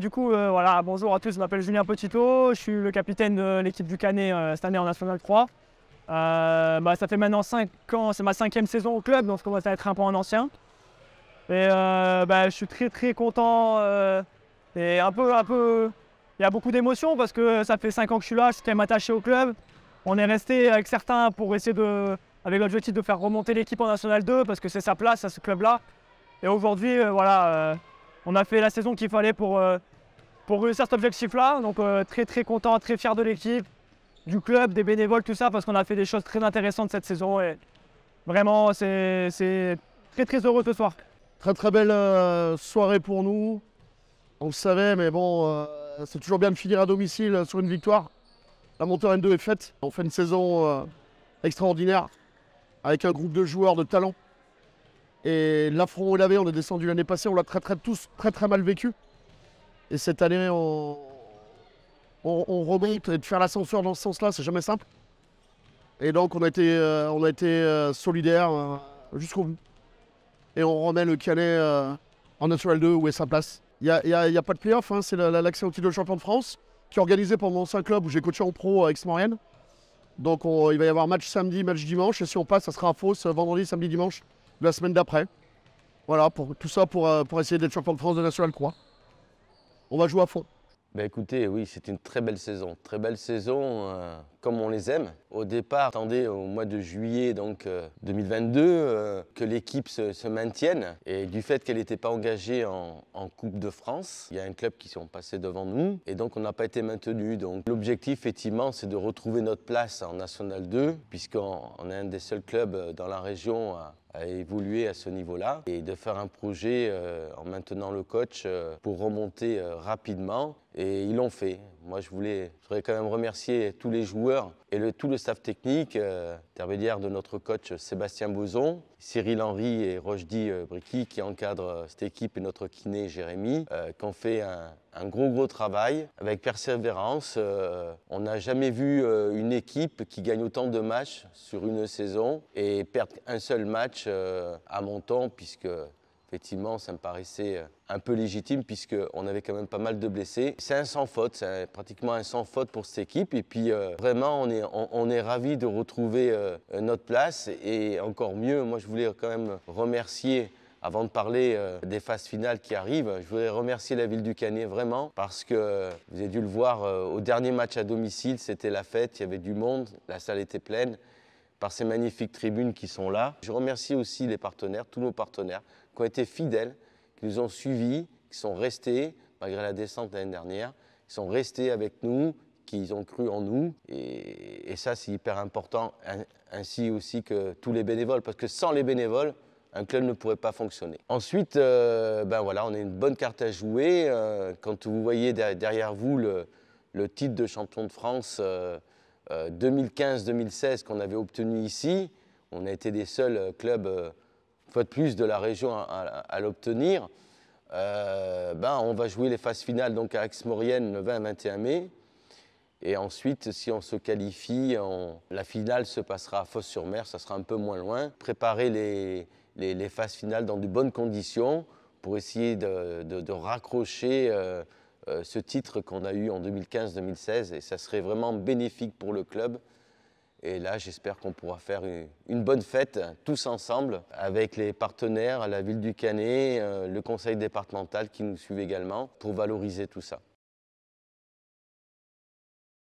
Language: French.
du coup, euh, voilà, bonjour à tous, je m'appelle Julien Petito, je suis le capitaine de l'équipe du Canet euh, cette année en National 3. Euh, bah, ça fait maintenant 5 ans, c'est ma cinquième saison au club, donc on commence à être un peu en ancien. Et bah, je suis très très content et un peu, un peu, il y a beaucoup d'émotions parce que ça fait 5 ans que je suis là, je suis quand même attaché au club. On est resté avec certains pour essayer de, avec l'objectif de faire remonter l'équipe en National 2 parce que c'est sa place à ce club-là. Et aujourd'hui, voilà, on a fait la saison qu'il fallait pour, euh, pour réussir cet objectif-là. Donc euh, très très content, très fier de l'équipe, du club, des bénévoles, tout ça, parce qu'on a fait des choses très intéressantes cette saison. Et vraiment, c'est très très heureux ce soir. Très très belle euh, soirée pour nous. On le savait, mais bon, c'est toujours bien de finir à domicile sur une victoire. La montée N2 est faite. On fait une saison extraordinaire avec un groupe de joueurs de talent. Et l'affront où il on est descendu l'année passée, on l'a très, très, tous très très mal vécu. Et cette année, on, remonte et de faire l'ascenseur dans ce sens-là, c'est jamais simple. Et donc, on a été, solidaires euh, on a été euh, solidaire euh, jusqu'au bout. Et on remet le Canet en National 2 où est sa place. Il n'y a, pas de playoff, hein, c'est l'accès au titre de champion de France qui est organisé pendant 5 clubs où j'ai coaché en pro à Aix-Maurienne. Donc, il va y avoir match samedi, match dimanche. Et si on passe, ça sera à fausse vendredi, samedi, dimanche la semaine d'après. Voilà, pour, tout ça pour, euh, essayer d'être champion de France de National 3. On va jouer à fond. Ben écoutez, oui, c'est une très belle saison. Très belle saison, euh, comme on les aime. Au départ, attendez au mois de juillet donc, 2022 euh, que l'équipe se, maintienne. Et du fait qu'elle n'était pas engagée en, Coupe de France, il y a un club qui s'est passé devant nous. Et donc, on n'a pas été maintenu. Donc, l'objectif, effectivement, c'est de retrouver notre place en National 2, puisqu'on est un des seuls clubs dans la région à, à évoluer à ce niveau-là et de faire un projet euh, en maintenant le coach euh, pour remonter euh, rapidement. Et ils l'ont fait. Moi, je voulais, je voudrais quand même remercier tous les joueurs et le, tout le staff technique, euh, intermédiaire de notre coach Sébastien Bouzon, Cyril Henry et Rochdi euh, Bricky qui encadrent euh, cette équipe et notre kiné Jérémy, qui ont fait un, gros gros travail avec persévérance. on n'a jamais vu une équipe qui gagne autant de matchs sur une saison et perdre un seul match à mon temps, puisque effectivement, ça me paraissait euh, un peu légitime puisqu'on avait quand même pas mal de blessés. C'est un sans faute, c'est pratiquement un sans faute pour cette équipe. Et puis euh, vraiment, on est, on, est ravis de retrouver euh, notre place. Et encore mieux, moi je voulais quand même remercier avant de parler des phases finales qui arrivent, je voulais remercier la ville du Canet vraiment parce que vous avez dû le voir au dernier match à domicile, c'était la fête, il y avait du monde, la salle était pleine par ces magnifiques tribunes qui sont là. Je remercie aussi les partenaires, tous nos partenaires, qui ont été fidèles, qui nous ont suivis, qui sont restés, malgré la descente l'année dernière, qui sont restés avec nous, qui ont cru en nous. Et, ça, c'est hyper important, hein, ainsi aussi que tous les bénévoles, parce que sans les bénévoles, un club ne pourrait pas fonctionner. Ensuite, euh, ben voilà, on a une bonne carte à jouer. Euh, quand vous voyez derrière vous le, titre de champion de France, euh, 2015-2016 euh, qu'on avait obtenu ici. On a été des seuls euh, clubs, une euh, fois de plus, de la région à, l'obtenir. ben, on va jouer les phases finales donc à Aix-Maurienne le 20 21 mai. Et ensuite, si on se qualifie, la finale se passera à Fos-sur-Mer, ça sera un peu moins loin. Préparer les, les, phases finales dans de bonnes conditions pour essayer de, de, de raccrocher euh, ce titre qu'on a eu en 2015-2016 et ça serait vraiment bénéfique pour le club. Et là, j'espère qu'on pourra faire une, bonne fête tous ensemble avec les partenaires, la ville du Canet, euh, le conseil départemental qui nous suit également pour valoriser tout ça.